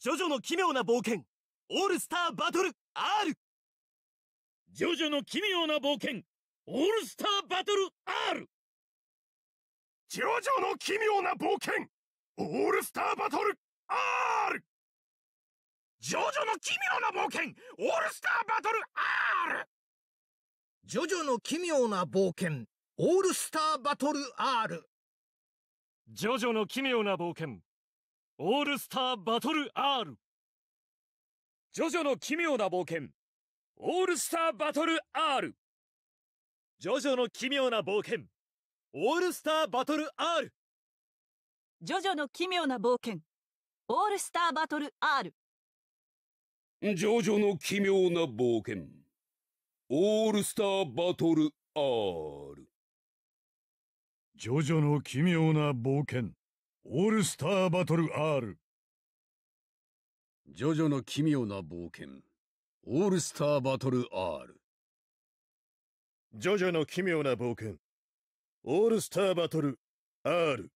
ジョジョの奇妙な冒険オールスターバトル R! ジョジョの奇妙な冒険オールスターバトル R! ジョジョの奇妙な冒険オールスターバトル R! ジョジョの奇妙な冒険オールスターバトル R! ジョジョの奇妙な冒険オールスターバトル R! ジョジョの奇妙な冒険オールスターバトル R ジョジョの奇妙な冒険オールスターバトル R ジョジョの奇妙な冒険オールスターバトル R ジョジョの奇妙な冒険オールスターバトル R ジョジョの奇妙な冒険オールスターバトル R ジョジョの奇妙な冒険オールスターバトル R ジョジョの奇妙な冒険オールスターバトル R ジョジョの奇妙な冒険オールスターバトル R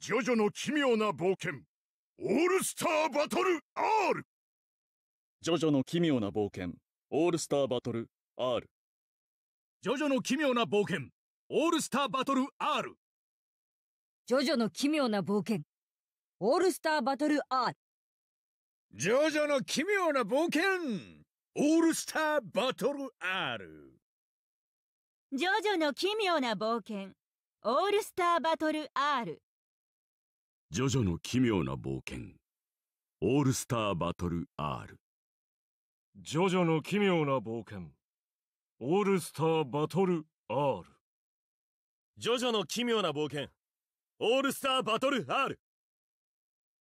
ジョジョの奇妙な冒険オールスターバトル R ジョジョの奇妙な冒険オールスターバトル R ジョジョの奇妙な冒険オールスターバトル R ジョジョの奇妙な冒険。オールスターバトルアージョジョの奇妙な冒険オールスターバトル R。ジョジョの奇妙な冒険。オールスターバトル R。ジョジョの奇妙な冒険。オールスターバトル R。ジョジョの奇妙な冒険。オールスターバトル R。ジョジョの奇妙な冒険。オールスターバトル R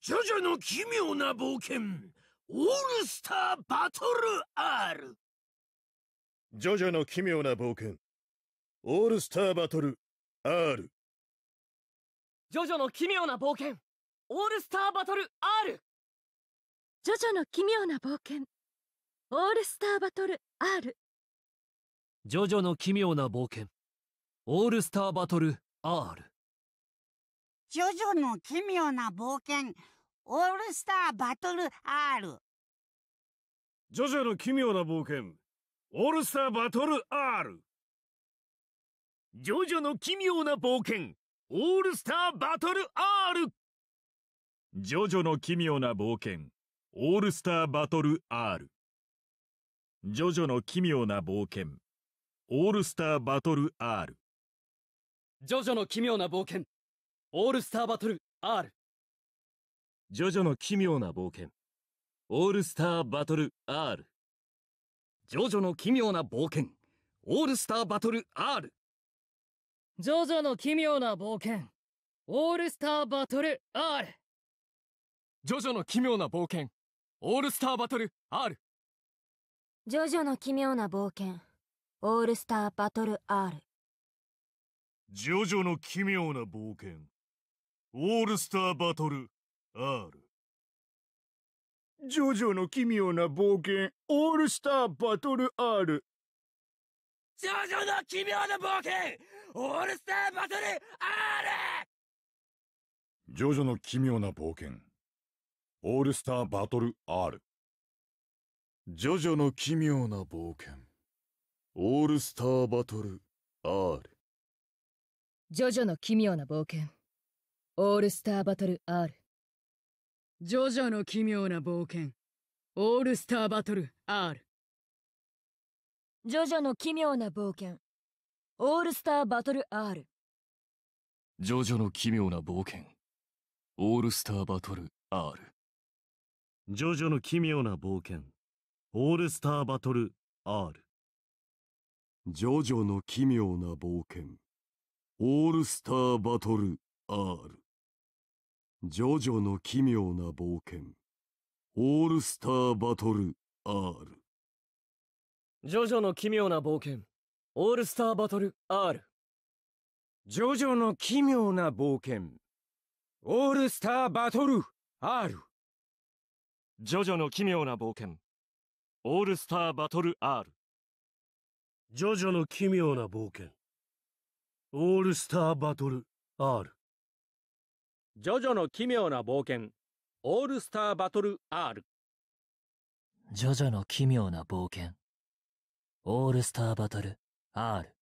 ジャジャの奇妙な冒険オールスターバトル R ジョジョの奇妙な冒険オールスターバトル R ジョジョの奇妙な冒険オールスターバトル R ジョジョの奇妙な冒険オールスターバトル R ジョジョの奇妙な冒険オールスターバトル R ジョジョの奇妙な冒険、オールスターバトル R。ジョジョの奇妙な冒険、オールスターバトル R。ジョジョの奇妙な冒険、オールスターバトル R。ジョジョの奇妙な冒険、オールスターバトル R。ジョジョの奇妙な冒険、オールスターバトル R。ジョジョの奇妙な冒険、オールスターバトル R ジョジョの奇妙な冒険オールスターバトル R ジョジョの奇妙な冒険オールスターバトル R ジョジョの奇妙な冒険オールスターバトル R ジョジョの奇妙な冒険オールスターバトル R ジョジョの奇妙な冒険オールスターバトル R ジョジョの奇妙な冒険ウールスターバトル R ジョジョの奇妙な冒険オールスターバトル R ジョジョの奇妙な冒険オールスターバトル R ジョジョの奇妙な冒険オールスターバトル R ジョジョの奇妙な冒険オールスターバトル R ジョジョの奇妙な冒険オールスターバトル R ジョジョの奇妙な冒険オールスターバトル R ジョジョの奇妙な冒険オールスターバトル R ジョジョの奇妙な冒険オールスターバトル R ジョジョの奇妙な冒険オールスターバトル R ジョジョの奇妙な冒険オールスターバトル R ジョジョの奇妙な冒険。オールスターバトル R。ジョジョの奇妙な冒険。オールスターバトル R。ジョジョの奇妙な冒険。オールスターバトル R。ジョジョの奇妙な冒険。オールスターバトル R。ジョジョの奇妙な冒険。オールスターバトル R。ジョジョの奇妙な冒険オールスターバトル R ジョジョの奇妙な冒険オールスターバトル R